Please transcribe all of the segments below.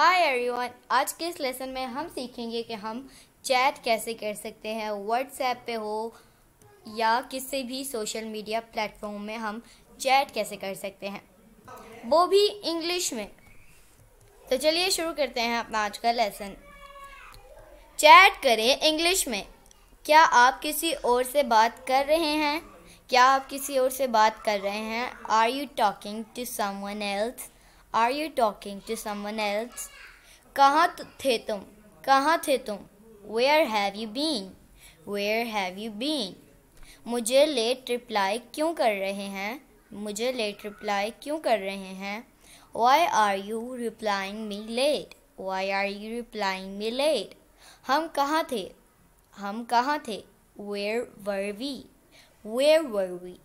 Hi everyone आज के इस लेसन में हम सीखेंगे कि हम चैट कैसे कर सकते हैं व्हाट्सएप पे हो या किसी भी सोशल मीडिया प्लेटफॉर्म में हम चैट कैसे कर सकते हैं वो भी इंग्लिश में तो चलिए शुरू करते हैं अपना आज का लेसन चैट करें इंग्लिश में क्या आप किसी और से बात कर रहे हैं क्या आप किसी और से बात कर रहे हैं are you talking to someone else are you talking to someone else कहाँ थे तुम कहाँ थे तुम where have you been where have you been मुझे लेट रिप्लाई क्यों कर रहे हैं मुझे लेट रिप्लाई क्यों कर रहे हैं why are you replying me late why are you replying me late हम कहाँ थे हम कहाँ थे where were we where were we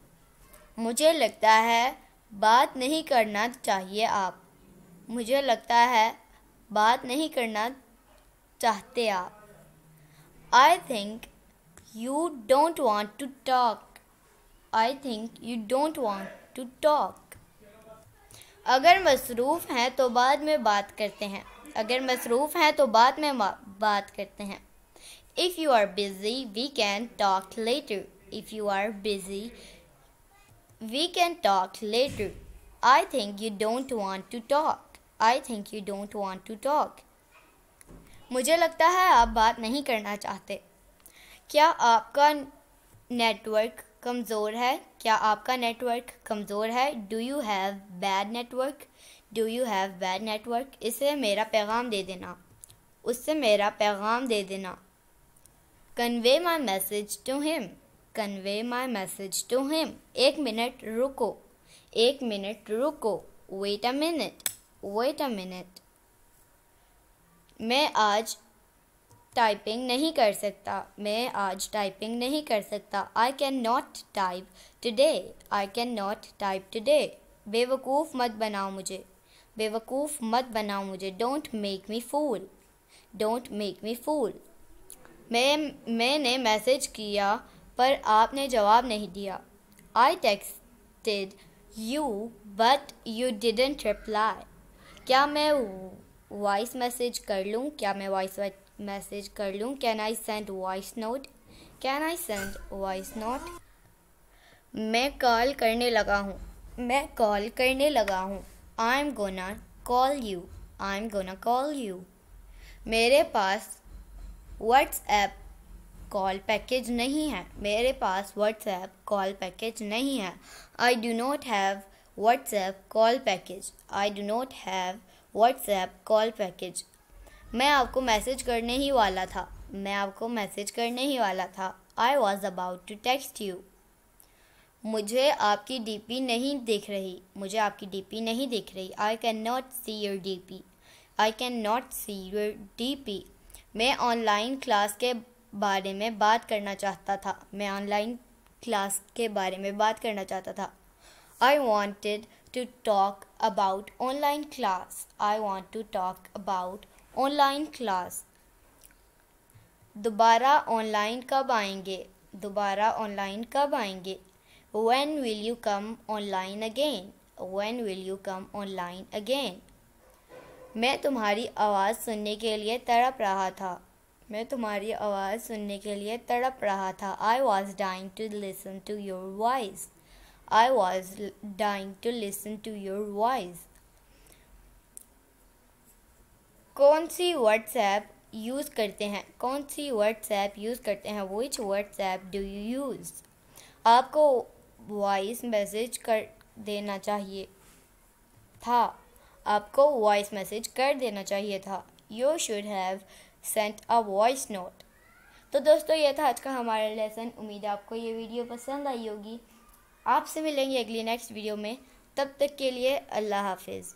मुझे लगता है बात नहीं करना चाहिए आप मुझे लगता है बात नहीं करना चाहते आप I think you don't want to talk I think you don't want to talk अगर मसरूफ़ हैं तो बाद में बात करते हैं अगर मसरूफ़ हैं तो बाद में बात करते हैं if you are busy we can talk later if you are busy We can talk later. I think you don't want to talk. I think you don't want to talk. मुझे लगता है आप बात नहीं करना चाहते क्या आपका नेटवर्क कमज़ोर है क्या आपका नेटवर्क कमज़ोर है do you have bad network do you have bad network इसे मेरा पैगाम दे देना उससे मेरा पैगाम दे देना convey my message to him convey my message to him एक मिनट रुको एक मिनट रुको wait a minute wait a minute मैं आज टाइपिंग नहीं कर सकता मैं आज टाइपिंग नहीं कर सकता I can not type today I can not type today बेवकूफ़ मत बनाओ मुझे बेवकूफ़ मत बनाओ मुझे don't make me fool don't make me fool मैं मैंने मैसेज किया पर आपने जवाब नहीं दिया I texted you but you didn't reply क्या मैं वॉइस मैसेज कर लूँ क्या मैं वॉइस मैसेज कर लूँ can I send voice note can I send voice note मैं कॉल करने लगा हूँ मैं कॉल करने लगा हूँ I am gonna call you I am gonna call you मेरे पास व्हाट्सएप कॉल पैकेज नहीं है मेरे पास व्हाट्सएप कॉल पैकेज नहीं है I do not have WhatsApp call package I do not have WhatsApp call package मैं आपको मैसेज करने ही वाला था मैं आपको मैसेज करने ही वाला था I was about to text you मुझे आपकी डीपी नहीं दिख रही मुझे आपकी डीपी नहीं दिख रही I can not see your DP I can not see your DP मैं ऑनलाइन क्लास के बारे में बात करना चाहता था मैं ऑनलाइन क्लास के बारे में बात करना चाहता था I wanted to talk about online class I want to talk about online class दोबारा ऑनलाइन कब आएंगे दोबारा ऑनलाइन कब आएंगे when will you come online again when will you come online again मैं तुम्हारी आवाज़ सुनने के लिए तड़प रहा था मैं तुम्हारी आवाज़ सुनने के लिए तड़प रहा था I was dying to listen to your voice I was dying to listen to your voice कौन सी व्हाट्सएप यूज़ करते हैं कौन सी व्हाट्सएप यूज़ करते हैं which WhatsApp do you use आपको वॉइस मैसेज कर देना चाहिए था आपको वॉइस मैसेज कर देना चाहिए था you should have sent a voice note तो दोस्तों ये था आज का हमारा लेसन उम्मीद है आपको ये वीडियो पसंद आई होगी आपसे मिलेंगे अगली नेक्स्ट वीडियो में तब तक के लिए अल्लाह हाफिज़